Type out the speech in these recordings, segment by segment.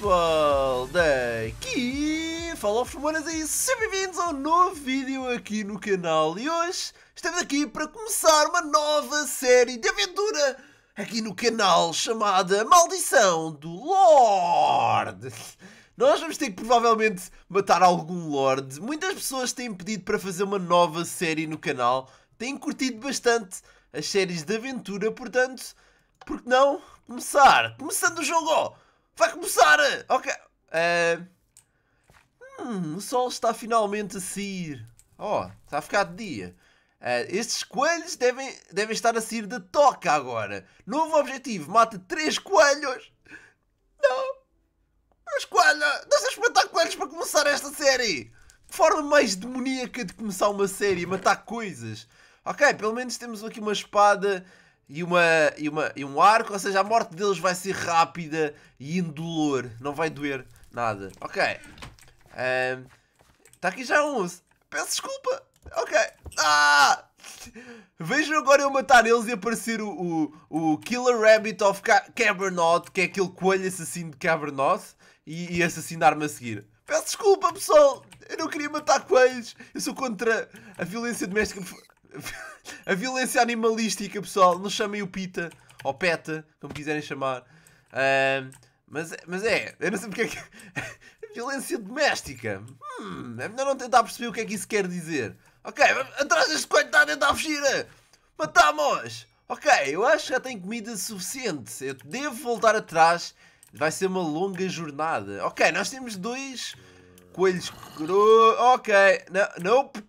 pessoal daqui, Fala of e sejam bem-vindos ao novo vídeo aqui no canal e hoje estamos aqui para começar uma nova série de aventura aqui no canal chamada Maldição do Lord. Nós vamos ter que provavelmente matar algum Lord. Muitas pessoas têm pedido para fazer uma nova série no canal, têm curtido bastante as séries de aventura, portanto, por que não começar? Começando o jogo! Vai começar! Ok. Uh, hum, o sol está finalmente a sair. Oh, está a ficar de dia. Uh, estes coelhos devem, devem estar a sair da toca agora. Novo objetivo: mata 3 coelhos. Não! Mas coelha, deixa-me matar coelhos para começar esta série! Forma mais demoníaca de começar uma série, matar coisas. Ok, pelo menos temos aqui uma espada e, uma, e, uma, e um arco, ou seja, a morte deles vai ser rápida e indolor, não vai doer nada. Ok. Está um, aqui já um Peço desculpa. Ok. Ah! Vejam agora eu matar eles e aparecer o, o, o Killer Rabbit of Cabernet, que é aquele coelho assassino de Cabernet, e, e assassinar-me a seguir. Peço desculpa, pessoal. Eu não queria matar coelhos. Eu sou contra a violência doméstica. A violência animalística, pessoal. Não chamem o Pita ou Peta, como quiserem chamar. Uh, mas, mas é, eu não sei porque é que. violência doméstica. Hum, é melhor não tentar perceber o que é que isso quer dizer. Ok, atrás deste a tentar fugir. Matamos! Ok, eu acho que já tenho comida suficiente. Eu devo voltar atrás. Vai ser uma longa jornada. Ok, nós temos dois coelhos cru. Ok, não, nope.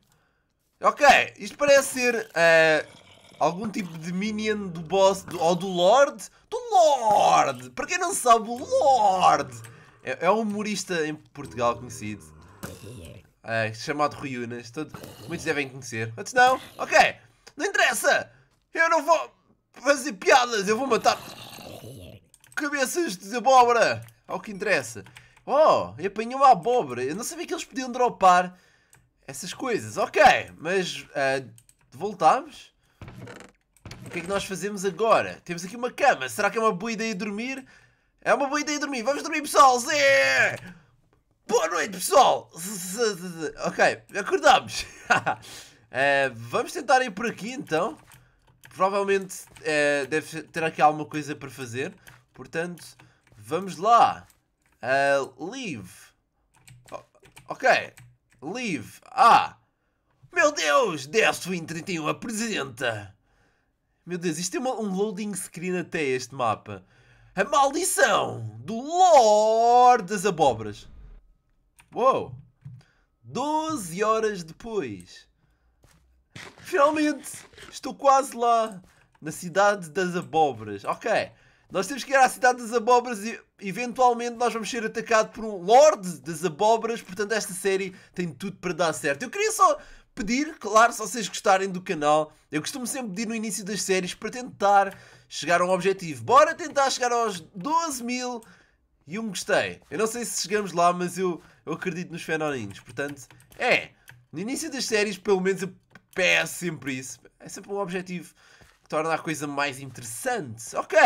Ok, isto parece ser uh, algum tipo de minion do boss do, ou do Lord. Do Lord! Para quem não sabe, o Lord é, é um humorista em Portugal conhecido. Uh, chamado Rui Unas. Todo, muitos devem conhecer. Antes não? Ok, não interessa! Eu não vou fazer piadas, eu vou matar cabeças de abóbora. É o que interessa. Oh, apanhou uma abóbora. Eu não sabia que eles podiam dropar essas coisas, ok. Mas uh, ah, voltámos. O que é que nós fazemos agora? Temos aqui uma cama. Será que é uma boa ideia dormir? É uma boa ideia dormir. Vamos dormir, pessoal. Sim! Boa noite, pessoal. Ok, acordámos. uh, ah, vamos tentar ir por aqui, então. Provavelmente uh, deve ter aqui alguma coisa para fazer. Portanto, vamos lá. Uh, leave. ok. Leave. Ah! Meu Deus! Death Wing 31 apresenta! Meu Deus, isto é um loading screen até este mapa. A maldição do Lord das Abobras. Uou! 12 horas depois. Finalmente, estou quase lá. Na cidade das abobras. Ok. Nós temos que ir à cidade das abobras e eventualmente nós vamos ser atacados por um Lorde das Abóboras, portanto esta série tem tudo para dar certo. Eu queria só pedir, claro, se vocês gostarem do canal, eu costumo sempre pedir no início das séries para tentar chegar a um objetivo. Bora tentar chegar aos 12 mil e um gostei. Eu não sei se chegamos lá, mas eu, eu acredito nos fenoninhos. Portanto, é, no início das séries pelo menos eu peço sempre isso. É sempre um objetivo que torna a coisa mais interessante. Ok,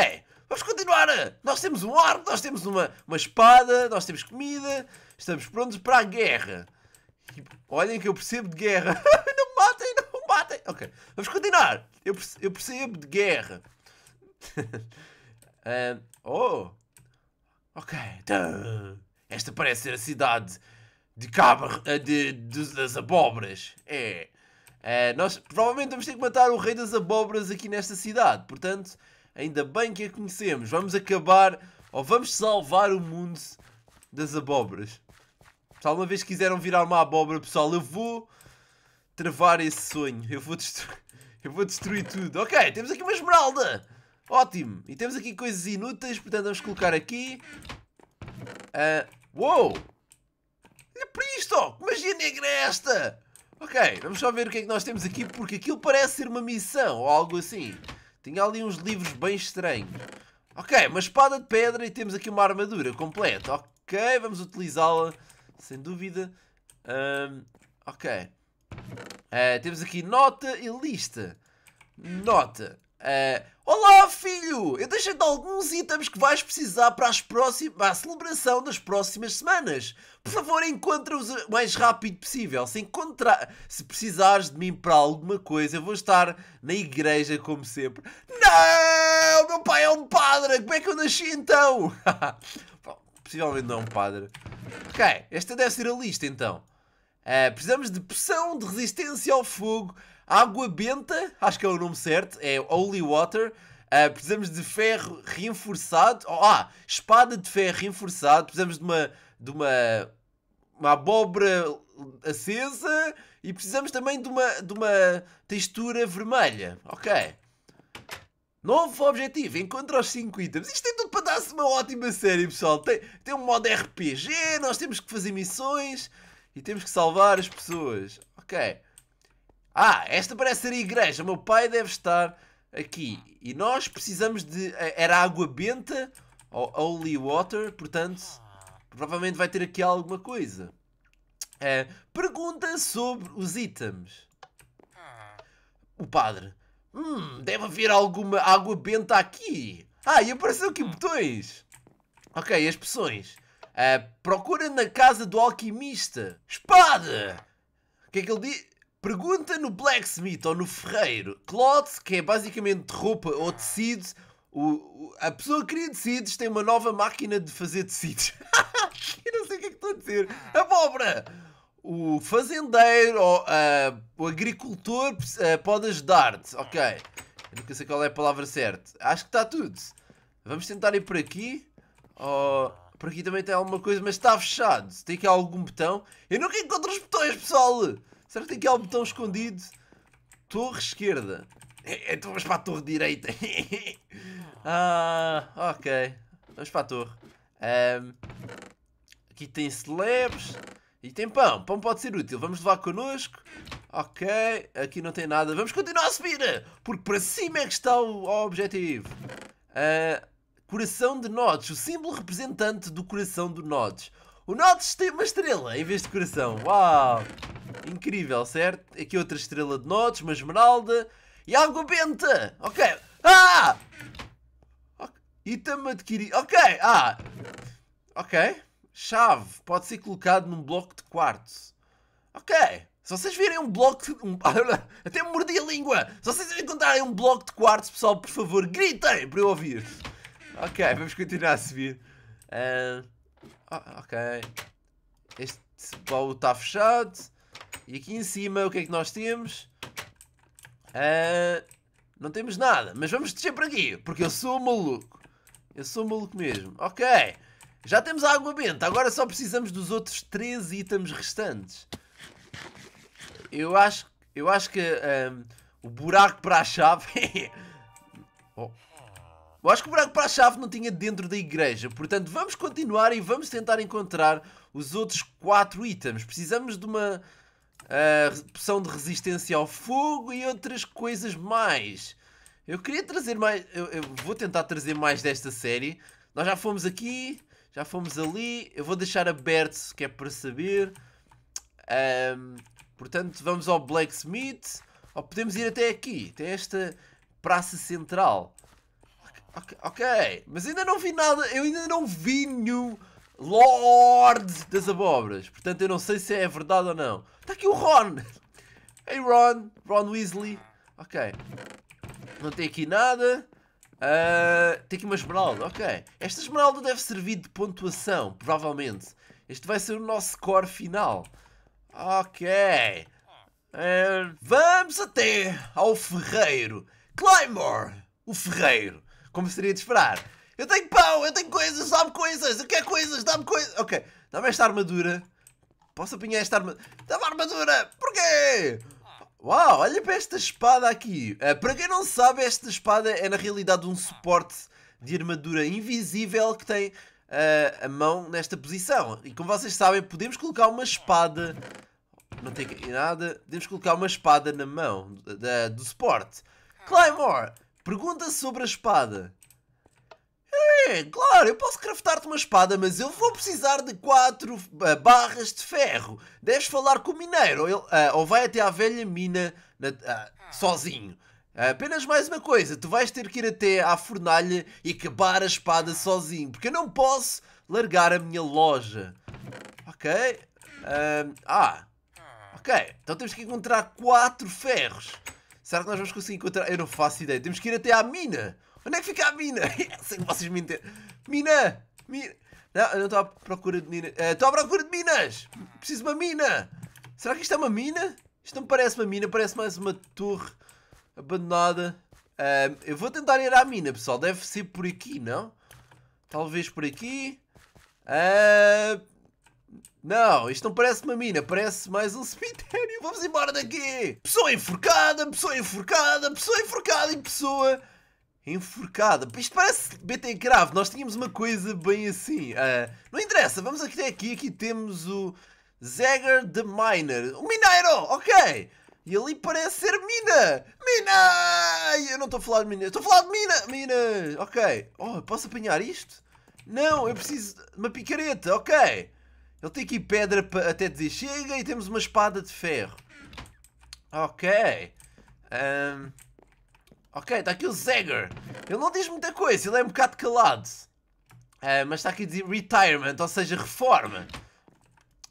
Vamos continuar! Nós temos um arco, nós temos uma, uma espada, nós temos comida, estamos prontos para a guerra. E olhem que eu percebo de guerra. não matem, não matem! Ok, vamos continuar! Eu, eu percebo de guerra. oh! Ok, então, Esta parece ser a cidade de Cabra. Eh, de, de, das abóboras. É. Uh, nós provavelmente vamos ter que matar o rei das abóboras aqui nesta cidade. Portanto, Ainda bem que a conhecemos. Vamos acabar ou vamos salvar o mundo das abóboras. Se alguma vez quiseram virar uma abóbora, pessoal, eu vou travar esse sonho. Eu vou, destru... eu vou destruir tudo. Ok, temos aqui uma esmeralda. Ótimo. E temos aqui coisas inúteis, portanto vamos colocar aqui. Uh... Uou! Olha é para isto! Que magia negra é esta? Ok, vamos só ver o que é que nós temos aqui, porque aquilo parece ser uma missão ou algo assim. Tinha ali uns livros bem estranhos. Ok, uma espada de pedra e temos aqui uma armadura completa. Ok, vamos utilizá-la, sem dúvida. Um, ok. Uh, temos aqui nota e lista. Nota. Uh, Olá, filho! Eu deixei-te alguns itens que vais precisar para, as próximas, para a celebração das próximas semanas. Por favor, encontra-os o mais rápido possível. Se, encontra... se precisares de mim para alguma coisa, eu vou estar na igreja como sempre. Não! Meu pai é um padre! Como é que eu nasci então? Bom, possivelmente não é um padre. Ok, esta deve ser a lista então. Uh, precisamos de pressão de resistência ao fogo Água Benta, acho que é o nome certo, é Holy Water. Uh, precisamos de ferro reforçado. Oh, ah, espada de ferro reforçado. Precisamos de uma, de uma, uma abóbora acesa e precisamos também de uma, de uma textura vermelha. Ok. Novo objetivo, encontra os 5 itens. Isto é tudo para dar-se uma ótima série, pessoal. Tem, tem um modo RPG, nós temos que fazer missões e temos que salvar as pessoas. Ok. Ah, esta parece ser a igreja, meu pai deve estar aqui. E nós precisamos de... Eh, era água benta ou holy water, portanto, provavelmente vai ter aqui alguma coisa. É pergunta sobre os itens. O padre. Hum, deve haver alguma água benta aqui. Ah, e apareceu aqui botões. Ok, as opções. Eh, procura na casa do alquimista. Espada! O que é que ele diz? Pergunta no blacksmith ou no ferreiro. Clothes, que é basicamente roupa ou tecidos. O, o, a pessoa que cria tecidos tem uma nova máquina de fazer tecidos. Eu não sei o que é que estou a dizer. Abóbora! O fazendeiro ou uh, o agricultor uh, pode ajudar-te. Ok. Eu nunca sei qual é a palavra certa. Acho que está tudo. Vamos tentar ir por aqui. Oh, por aqui também tem alguma coisa, mas está fechado. Tem aqui algum botão. Eu nunca encontro os botões, pessoal! Será que tem que botão escondido? Torre esquerda. É, é, então vamos para a torre direita. ah, ok. Vamos para a torre. Um, aqui tem celebres. E tem pão. Pão pode ser útil. Vamos levar connosco. Ok. Aqui não tem nada. Vamos continuar a subir. Porque para cima é que está o, o objetivo. Uh, coração de Nodes. O símbolo representante do coração do Nodes. O Nodes tem uma estrela em vez de coração. Uau! incrível, certo? Aqui outra estrela de notas, uma esmeralda e água benta. Ok. Ah! Okay. Item adquirido. Ok, ah! Ok. Chave. Pode ser colocado num bloco de quartzo. Ok. Se vocês virem um bloco de... Um, até me mordi a língua! Se vocês encontrarem um bloco de quartos, pessoal, por favor, gritem para eu ouvir. Ok, vamos continuar a subir. Uh, ok. Este baú está fechado. E aqui em cima, o que é que nós temos? Uh, não temos nada, mas vamos descer por aqui, porque eu sou maluco. Eu sou maluco mesmo. Ok, já temos a água benta, agora só precisamos dos outros 3 itens restantes. Eu acho, eu acho que um, o buraco para a chave... oh. Eu acho que o buraco para a chave não tinha dentro da igreja, portanto vamos continuar e vamos tentar encontrar os outros 4 itens. Precisamos de uma uh, poção de resistência ao fogo e outras coisas mais. Eu queria trazer mais... Eu, eu vou tentar trazer mais desta série. Nós já fomos aqui, já fomos ali. Eu vou deixar aberto se quer para saber. Um, portanto, vamos ao Blacksmith. Ou podemos ir até aqui, até esta praça central. Ok, mas ainda não vi nada, eu ainda não vi nenhum Lord das Abobras. Portanto, eu não sei se é verdade ou não. Está aqui o Ron. Hey Ron, Ron Weasley. Ok. Não tem aqui nada. Uh, tem aqui uma esmeralda, ok. Esta esmeralda deve servir de pontuação, provavelmente. Este vai ser o nosso score final. Ok. Uh, vamos até ao ferreiro. Claymore, o ferreiro. Como seria de esperar. Eu tenho pão, eu tenho coisas, dá-me coisas, eu quero coisas, dá-me coisas. Ok, dá-me esta armadura. Posso apanhar esta armadura? Dá-me armadura! Porquê? Uau, olha para esta espada aqui. Uh, para quem não sabe, esta espada é na realidade um suporte de armadura invisível que tem uh, a mão nesta posição. E como vocês sabem, podemos colocar uma espada. Não tem nada. Podemos colocar uma espada na mão da, do suporte. Claymore, pergunta sobre a espada. É, claro, eu posso craftar-te uma espada, mas eu vou precisar de quatro uh, barras de ferro. Deves falar com o mineiro, ou, ele, uh, ou vai até à velha mina na, uh, sozinho. Ah, apenas mais uma coisa, tu vais ter que ir até à fornalha e acabar a espada sozinho, porque eu não posso largar a minha loja. Ok? ah, ok. Então temos que encontrar quatro ferros. Será que nós vamos conseguir encontrar? Eu não faço ideia. Temos que ir até à mina. Onde é que fica a mina? Sem que vocês me entendem. Mina! Mina! Não, eu não estou à procura de minas. Eh, estou uh, à procura de minas! Preciso de uma mina! Será que isto é uma mina? Isto não parece uma mina, parece mais uma torre abandonada. Uh, eu vou tentar ir à mina, pessoal. Deve ser por aqui, não? Talvez por aqui. Uh, não, isto não parece uma mina, parece mais um cemitério. Vamos embora daqui! Pessoa enforcada, pessoa enforcada, pessoa enforcada e pessoa Enforcada. Isto parece BT grave. Nós tínhamos uma coisa bem assim. Uh, não interessa, vamos até aqui. Aqui temos o Zegger the Miner. O Mineiro, ok. E ali parece ser mina. Mina! Eu não estou a falar de mina. Estou a falar de mina. Mina. Ok. Oh, posso apanhar isto? Não, eu preciso de uma picareta. Ok. Ele tem aqui pedra para até dizer chega e temos uma espada de ferro. Ok. Um... Ok, está aqui o Zegger. Ele não diz muita coisa, ele é um bocado calado. Uh, mas está aqui a dizer retirement, ou seja, reforma.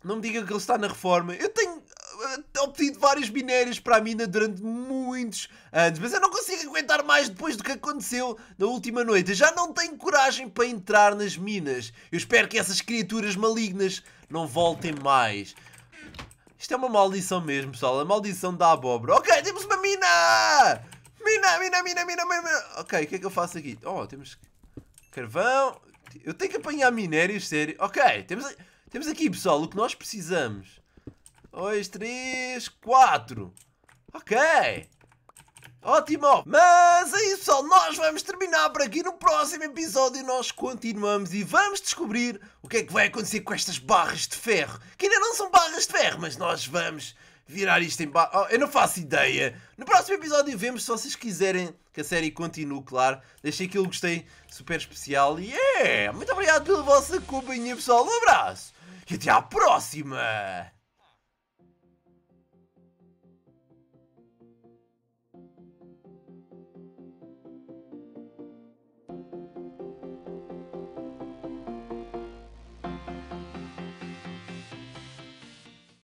Não me digam que ele está na reforma. Eu tenho uh, obtido vários minérios para a mina durante muitos anos, mas eu não consigo aguentar mais depois do que aconteceu na última noite. Eu já não tenho coragem para entrar nas minas. Eu espero que essas criaturas malignas não voltem mais. Isto é uma maldição mesmo, pessoal. A maldição da abóbora. Ok, temos uma mina! mina, mina, mina, mina, mina. Ok, o que é que eu faço aqui? Oh, temos carvão. Eu tenho que apanhar minérios, sério. Ok, temos, temos aqui, pessoal, o que nós precisamos. 2, três, quatro. Ok. Ótimo! Mas é isso pessoal, nós vamos terminar por aqui no próximo episódio nós continuamos e vamos descobrir o que é que vai acontecer com estas barras de ferro. Que ainda não são barras de ferro, mas nós vamos virar isto em baixo. Oh, eu não faço ideia. No próximo episódio vemos se vocês quiserem que a série continue, claro. Deixem aquele gostei super especial. E yeah! é, muito obrigado pela vossa companhia, pessoal. Um abraço e até à próxima!